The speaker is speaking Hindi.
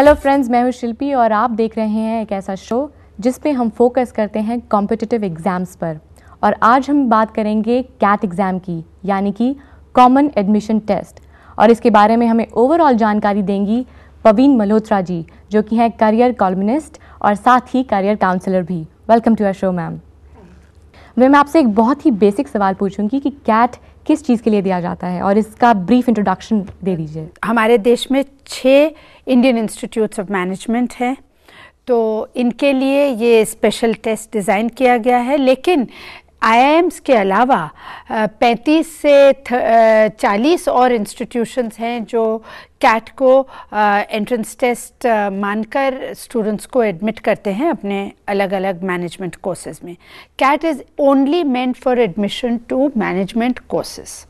हेलो फ्रेंड्स मैं हूँ शिल्पी और आप देख रहे हैं एक ऐसा शो जिस पे हम फोकस करते हैं कॉम्पिटिटिव एग्ज़ाम्स पर और आज हम बात करेंगे कैट एग्ज़ाम की यानी कि कॉमन एडमिशन टेस्ट और इसके बारे में हमें ओवरऑल जानकारी देंगी पवीन मल्होत्रा जी जो कि हैं करियर कॉलमिनिस्ट और साथ ही करियर काउंसलर भी welcome to our show ma'am वे मैं आपसे एक बहुत ही बेसिक सवाल पूछूंगी कि कैट किस चीज़ के लिए दिया जाता है और इसका ब्रीफ इंट्रोडक्शन दे दीजिए हमारे देश में छः इंडियन इंस्टीट्यूट्स ऑफ मैनेजमेंट हैं तो इनके लिए ये स्पेशल टेस्ट डिज़ाइन किया गया है लेकिन आईआईएम्स के अलावा 35 से 40 और इंस्टीट्यूशंस हैं जो कैट को एंट्रेंस टेस्ट मानकर स्टूडेंट्स को एडमिट करते हैं अपने अलग अलग मैनेजमेंट कोर्सेज में CAT is only meant for admission to management courses